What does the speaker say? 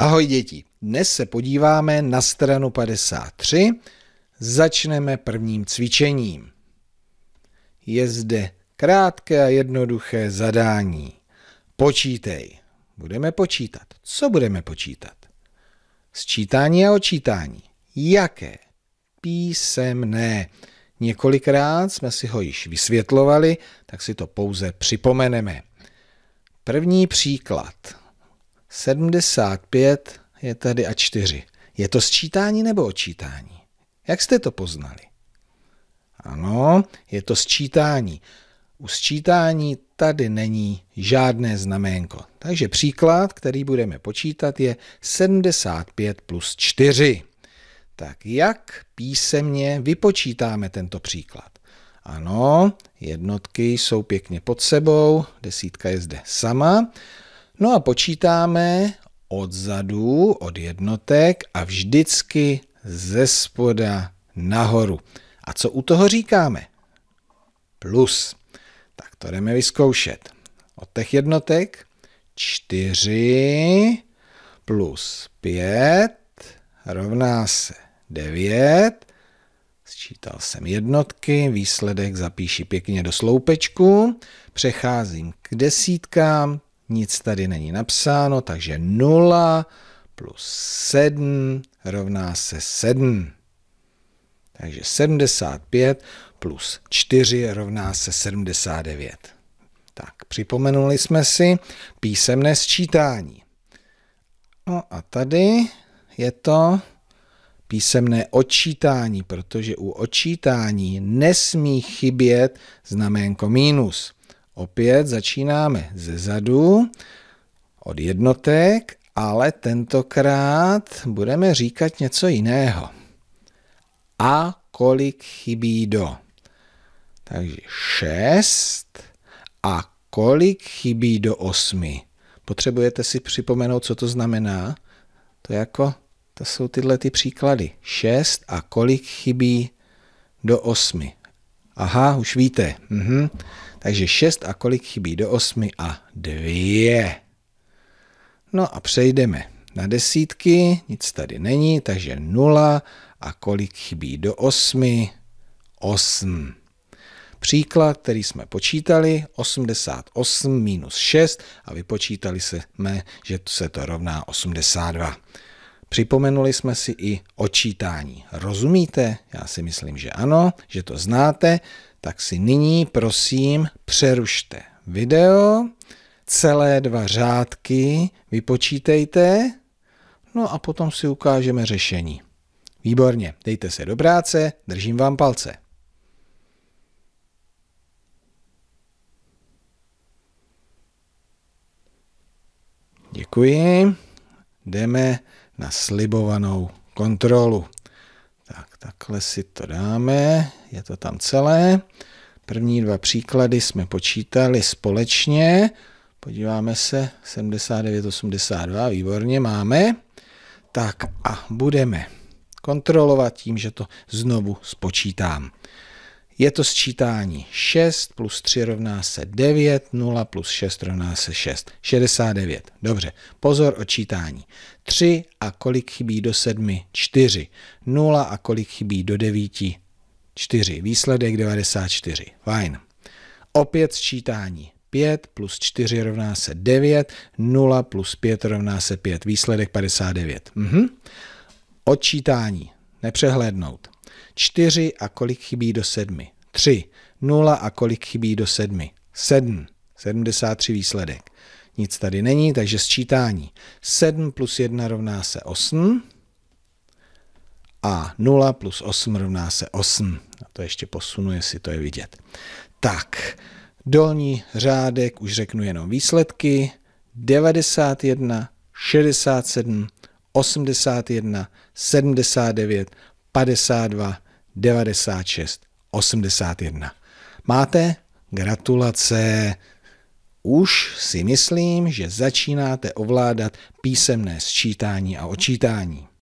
Ahoj děti, dnes se podíváme na stranu 53. Začneme prvním cvičením. Je zde krátké a jednoduché zadání. Počítej. Budeme počítat. Co budeme počítat? Sčítání a očítání. Jaké? Písemné. Několikrát jsme si ho již vysvětlovali, tak si to pouze připomeneme. První příklad. 75 je tady a 4. Je to sčítání nebo odčítání? Jak jste to poznali? Ano, je to sčítání. U sčítání tady není žádné znaménko. Takže příklad, který budeme počítat, je 75 plus 4. Tak jak písemně vypočítáme tento příklad? Ano, jednotky jsou pěkně pod sebou, desítka je zde sama. No a počítáme odzadu, od jednotek a vždycky ze spoda nahoru. A co u toho říkáme? Plus. Tak to jdeme vyzkoušet. Od těch jednotek 4 plus 5 rovná se 9. Sčítal jsem jednotky, výsledek zapíši pěkně do sloupečku. Přecházím k desítkám, nic tady není napsáno, takže 0 plus 7 rovná se 7. Takže 75 plus 4 rovná se 79. Tak, připomenuli jsme si písemné sčítání. No a tady je to písemné odčítání, protože u odčítání nesmí chybět znaménko mínus. Opět začínáme ze zadu od jednotek, ale tentokrát budeme říkat něco jiného. A kolik chybí do? Takže 6 a kolik chybí do 8? Potřebujete si připomenout, co to znamená? To je jako, to jsou tyhle ty příklady. 6 a kolik chybí do 8. Aha, už víte. Mhm. Takže 6 a kolik chybí do 8 a 2. No a přejdeme na desítky, nic tady není, takže 0 a kolik chybí do 8? 8. Příklad, který jsme počítali, 88 minus 6 a vypočítali jsme, že se to rovná 82. Připomenuli jsme si i očítání. Rozumíte? Já si myslím, že ano, že to znáte. Tak si nyní prosím přerušte video, celé dva řádky vypočítejte, no a potom si ukážeme řešení. Výborně, dejte se do práce, držím vám palce. Děkuji. Jdeme na slibovanou kontrolu. Tak, takhle si to dáme, je to tam celé. První dva příklady jsme počítali společně. Podíváme se, 79, 82, výborně máme. Tak a budeme kontrolovat tím, že to znovu spočítám. Je to sčítání 6 plus 3 rovná se 9, 0 plus 6 rovná se 6, 69. Dobře, pozor očítání. 3 a kolik chybí do 7? 4. 0 a kolik chybí do 9? 4. Výsledek 94. Fajn. Opět sčítání. 5 plus 4 rovná se 9, 0 plus 5 rovná se 5, výsledek 59. Mhm. Odčítání, nepřehlédnout. 4 a kolik chybí do 7? 3. 0 a kolik chybí do 7? 7. 73 výsledek. Nic tady není, takže sčítání. 7 plus 1 rovná se 8 a 0 plus 8 rovná se 8. A to ještě posunu, jestli to je vidět. Tak, dolní řádek, už řeknu jenom výsledky. 91, 67, 81, 79, 52 96 81. Máte? Gratulace! Už si myslím, že začínáte ovládat písemné sčítání a očítání.